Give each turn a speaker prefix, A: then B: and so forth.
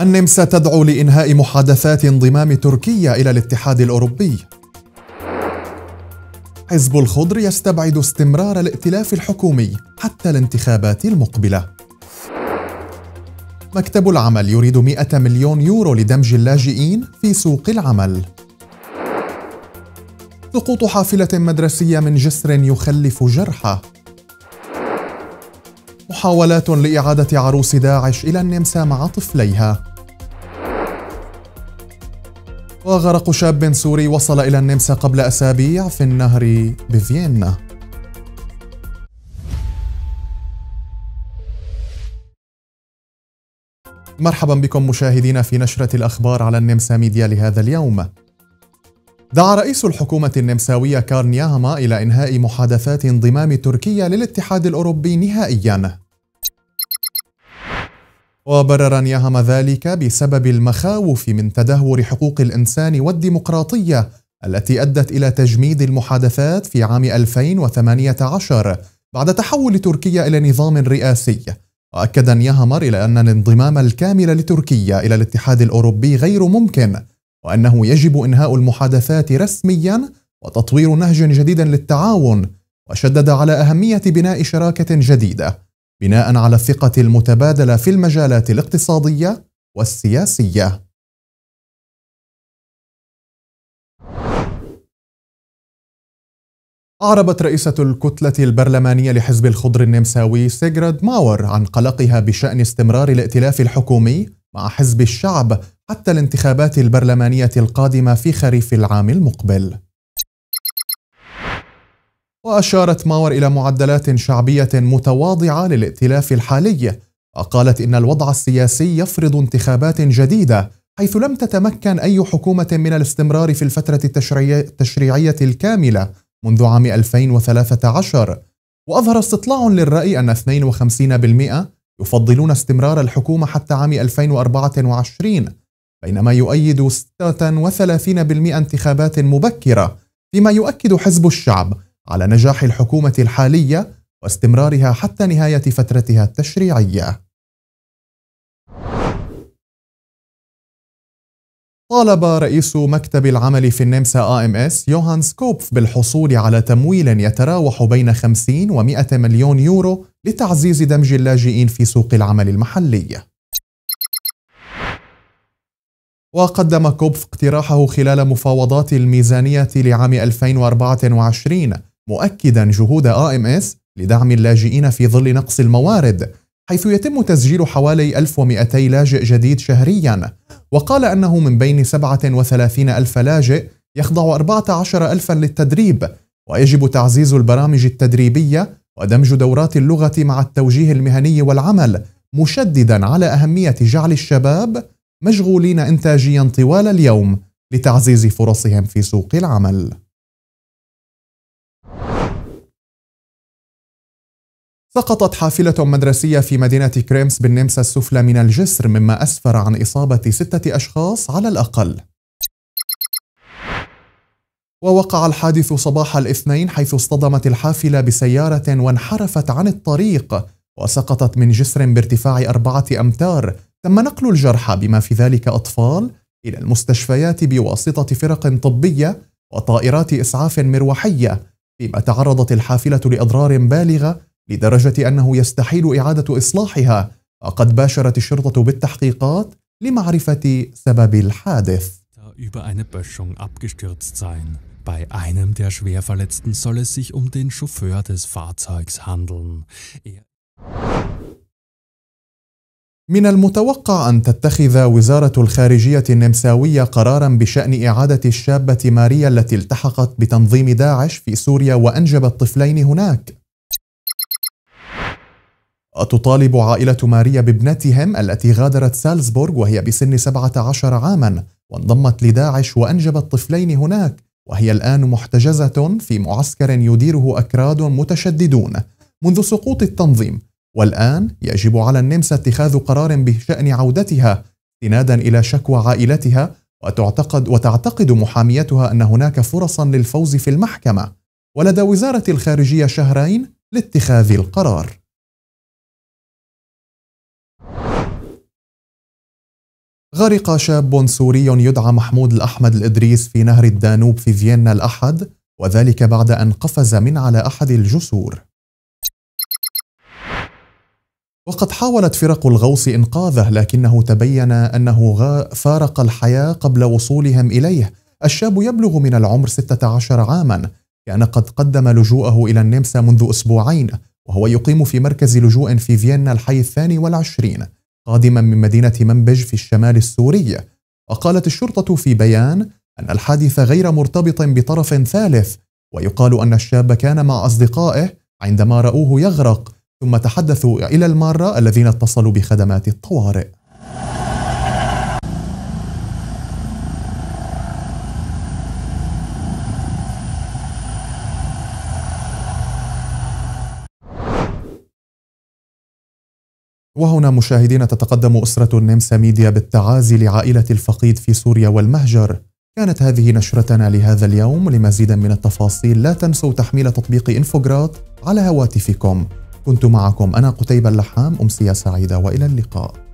A: النمسا تدعو لإنهاء محادثات انضمام تركيا إلى الاتحاد الأوروبي حزب الخضر يستبعد استمرار الائتلاف الحكومي حتى الانتخابات المقبلة مكتب العمل يريد 100 مليون يورو لدمج اللاجئين في سوق العمل سقوط حافلة مدرسية من جسر يخلف جرحى محاولات لإعادة عروس داعش إلى النمسا مع طفليها وغرق شاب سوري وصل إلى النمسا قبل أسابيع في النهر بفيينا مرحبا بكم مشاهدينا في نشرة الأخبار على النمسا ميديا لهذا اليوم دعا رئيس الحكومة النمساوية كارنياهما إلى إنهاء محادثات انضمام تركيا للاتحاد الأوروبي نهائياً وبرر نياهام ذلك بسبب المخاوف من تدهور حقوق الإنسان والديمقراطية التي أدت إلى تجميد المحادثات في عام 2018 بعد تحول تركيا إلى نظام رئاسي وأكد يهمر إلى أن الانضمام الكامل لتركيا إلى الاتحاد الأوروبي غير ممكن وأنه يجب إنهاء المحادثات رسميا وتطوير نهج جديد للتعاون وشدد على أهمية بناء شراكة جديدة بناء على الثقة المتبادلة في المجالات الاقتصادية والسياسية. أعربت رئيسة الكتلة البرلمانية لحزب الخضر النمساوي سيغراد ماور عن قلقها بشأن استمرار الائتلاف الحكومي مع حزب الشعب حتى الانتخابات البرلمانية القادمة في خريف العام المقبل. وأشارت ماور إلى معدلات شعبية متواضعة للائتلاف الحالي وقالت إن الوضع السياسي يفرض انتخابات جديدة حيث لم تتمكن أي حكومة من الاستمرار في الفترة التشريعية الكاملة منذ عام 2013 وأظهر استطلاع للرأي أن 52% يفضلون استمرار الحكومة حتى عام 2024 بينما يؤيد 36% انتخابات مبكرة فيما يؤكد حزب الشعب على نجاح الحكومة الحالية واستمرارها حتى نهاية فترتها التشريعية. طالب رئيس مكتب العمل في النمسا آم اس يوهان سكوبف بالحصول على تمويل يتراوح بين 50 و 100 مليون يورو لتعزيز دمج اللاجئين في سوق العمل المحلي. وقدم كوبف اقتراحه خلال مفاوضات الميزانية لعام 2024 مؤكدا جهود اي ام اس لدعم اللاجئين في ظل نقص الموارد حيث يتم تسجيل حوالي 1200 لاجئ جديد شهريا وقال أنه من بين 37 ألف لاجئ يخضع 14 ألفا للتدريب ويجب تعزيز البرامج التدريبية ودمج دورات اللغة مع التوجيه المهني والعمل مشددا على أهمية جعل الشباب مشغولين إنتاجيا طوال اليوم لتعزيز فرصهم في سوق العمل سقطت حافلة مدرسية في مدينة كريمس بالنمسا السفلى من الجسر مما أسفر عن إصابة ستة أشخاص على الأقل ووقع الحادث صباح الاثنين حيث اصطدمت الحافلة بسيارة وانحرفت عن الطريق وسقطت من جسر بارتفاع أربعة أمتار تم نقل الجرحى بما في ذلك أطفال إلى المستشفيات بواسطة فرق طبية وطائرات إسعاف مروحية فيما تعرضت الحافلة لأضرار بالغة لدرجة أنه يستحيل إعادة إصلاحها وقد باشرت الشرطة بالتحقيقات لمعرفة سبب الحادث. über eine Böschung abgestürzt sein. Bei einem der Schwerverletzten soll es sich um den Chauffeur des Fahrzeugs handeln. Er من المتوقع أن تتخذ وزارة الخارجية النمساوية قرارا بشأن إعادة الشابة ماريا التي التحقت بتنظيم داعش في سوريا وأنجبت طفلين هناك تطالب عائلة ماريا بابنتهم التي غادرت سالزبورغ وهي بسن 17 عاما وانضمت لداعش وأنجبت طفلين هناك وهي الآن محتجزة في معسكر يديره أكراد متشددون منذ سقوط التنظيم والآن يجب على النمسا اتخاذ قرار بشأن عودتها استنادا إلى شكوى عائلتها وتعتقد وتعتقد محاميتها أن هناك فرصا للفوز في المحكمة ولدى وزارة الخارجية شهرين لاتخاذ القرار غرق شاب سوري يدعى محمود الأحمد الإدريس في نهر الدانوب في فيينا الأحد وذلك بعد أن قفز من على أحد الجسور وقد حاولت فرق الغوص إنقاذه لكنه تبين أنه فارق الحياة قبل وصولهم إليه الشاب يبلغ من العمر 16 عاما كان قد قدم لجوءه إلى النمسا منذ أسبوعين وهو يقيم في مركز لجوء في فيينا الحي الثاني والعشرين قادما من مدينة منبج في الشمال السوري وقالت الشرطة في بيان أن الحادث غير مرتبط بطرف ثالث ويقال أن الشاب كان مع أصدقائه عندما رأوه يغرق ثم تحدثوا إلى المارة الذين اتصلوا بخدمات الطوارئ وهنا مشاهدين تتقدم أسرة النمسا ميديا بالتعازي لعائلة الفقيد في سوريا والمهجر كانت هذه نشرتنا لهذا اليوم لمزيد من التفاصيل لا تنسوا تحميل تطبيق إنفوجرات على هواتفكم كنت معكم أنا قتيبة اللحام أمسية سعيدة وإلى اللقاء